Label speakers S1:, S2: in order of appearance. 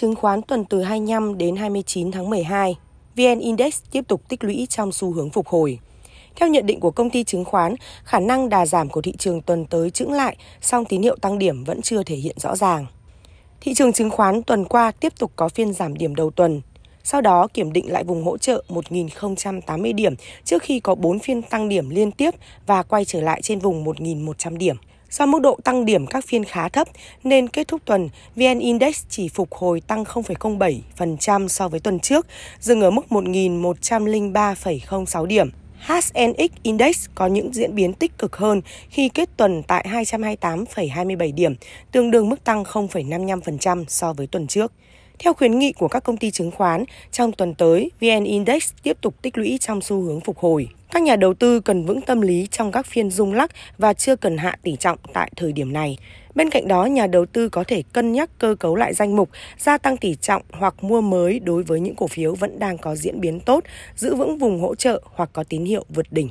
S1: chứng khoán tuần từ 25 đến 29 tháng 12, VN Index tiếp tục tích lũy trong xu hướng phục hồi. Theo nhận định của công ty chứng khoán, khả năng đà giảm của thị trường tuần tới chững lại, song tín hiệu tăng điểm vẫn chưa thể hiện rõ ràng. Thị trường chứng khoán tuần qua tiếp tục có phiên giảm điểm đầu tuần, sau đó kiểm định lại vùng hỗ trợ 1.080 điểm trước khi có 4 phiên tăng điểm liên tiếp và quay trở lại trên vùng 1.100 điểm. Do mức độ tăng điểm các phiên khá thấp nên kết thúc tuần, VN Index chỉ phục hồi tăng 0,07% so với tuần trước, dừng ở mức 1.103,06 điểm. HNX Index có những diễn biến tích cực hơn khi kết tuần tại 228,27 điểm, tương đương mức tăng 0,55% so với tuần trước. Theo khuyến nghị của các công ty chứng khoán, trong tuần tới, VN Index tiếp tục tích lũy trong xu hướng phục hồi. Các nhà đầu tư cần vững tâm lý trong các phiên rung lắc và chưa cần hạ tỷ trọng tại thời điểm này. Bên cạnh đó, nhà đầu tư có thể cân nhắc cơ cấu lại danh mục, gia tăng tỷ trọng hoặc mua mới đối với những cổ phiếu vẫn đang có diễn biến tốt, giữ vững vùng hỗ trợ hoặc có tín hiệu vượt đỉnh.